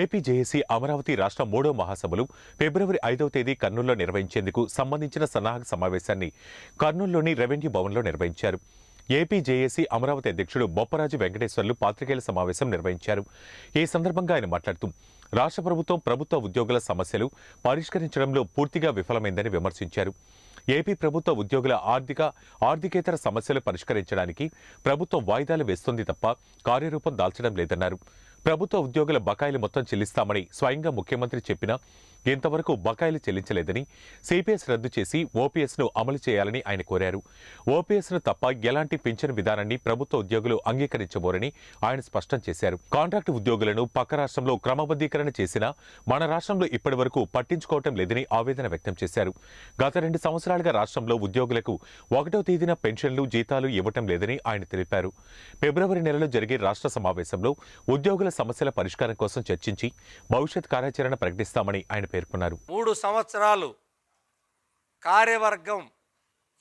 AP JAC Amaravati రాష్ట్ర మూడో మహాసభలు ఫిబ్రవరి ఐదవ తేదీ కర్నూలులో నిర్వహించేందుకు సంబంధించిన సన్నాహక సమావేశాన్ని కర్నూలులోని రెవెన్యూ భవన్లో నిర్వహించారు ఏపీ జేఏసీ అమరావతి అధ్యక్షుడు బొప్పరాజు వెంకటేశ్వర్లు పాత్రికేయుల సమావేశం నిర్వహించారు ఈ సందర్భంగా ఆయన మాట్లాడుతూ రాష్ట్ర ప్రభుత్వం ప్రభుత్వ ఉద్యోగుల సమస్యలు పరిష్కరించడంలో పూర్తిగా విఫలమైందని విమర్శించారు ఏపీ ప్రభుత్వ ఉద్యోగుల ఆర్థిక ఆర్థికేతర సమస్యలు పరిష్కరించడానికి ప్రభుత్వం వాయిదాలు వేస్తుంది తప్ప కార్యరూపం దాల్చడం లేదన్నారు ప్రభుత్వ ఉద్యోగుల బకాయిలు మొత్తం చెల్లిస్తామని స్వయంగా ముఖ్యమంత్రి చెప్పినా ఇంతవరకు బకాయిలు చెల్లించలేదని సిపిఎస్ రద్దు చేసి ఓపీఎస్ను అమలు చేయాలని ఆయన కోరారు ఓపీఎస్ను తప్ప ఎలాంటి పింఛన్ విధానాన్ని ప్రభుత్వ ఉద్యోగులు అంగీకరించబోరని ఆయన స్పష్టం చేశారు కాంట్రాక్టు ఉద్యోగులను పక్క రాష్ట్రంలో క్రమబద్ధీకరణ చేసినా మన రాష్ట్రంలో ఇప్పటి వరకు పట్టించుకోవటం లేదని ఆవేదన వ్యక్తం చేశారు గత రెండు సంవత్సరాలుగా రాష్ట్రంలో ఉద్యోగులకు ఒకటో తేదీన పెన్షన్లు జీతాలు ఇవ్వటం లేదని ఆయన తెలిపారు ఫిబ్రవరి నెలలో జరిగే రాష్ట్ర సమావేశంలో ఉద్యోగుల సమస్యల పరిష్కారం కోసం చర్చించి భవిష్యత్ కార్యాచరణ ప్రకటిస్తామని ఆయన పేర్కొన్నారు మూడు సంవత్సరాలు కార్యవర్గం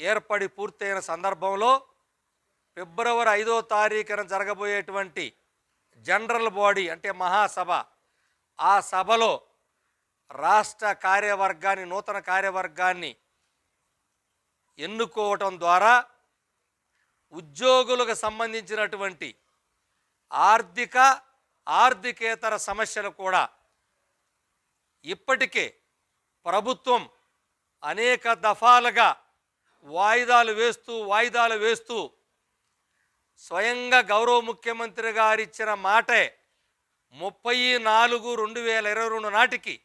ఏర్పడి పూర్తయిన సందర్భంలో ఫిబ్రవరి ఐదో తారీఖున జరగబోయేటువంటి జనరల్ బాడీ అంటే మహాసభ ఆ సభలో రాష్ట్ర కార్యవర్గాన్ని నూతన కార్యవర్గాన్ని ఎన్నుకోవటం ద్వారా ఉద్యోగులకు సంబంధించినటువంటి ఆర్థిక ఆర్థికేతర సమస్యలు కూడా ఇప్పటికే ప్రభుత్వం అనేక దఫాలుగా వాయిదాలు వేస్తూ వాయిదాలు వేస్తూ స్వయంగా గౌరవ ముఖ్యమంత్రి గారిచ్చిన మాటే ముప్పై నాలుగు రెండు వేల ఇరవై రెండు నాటికి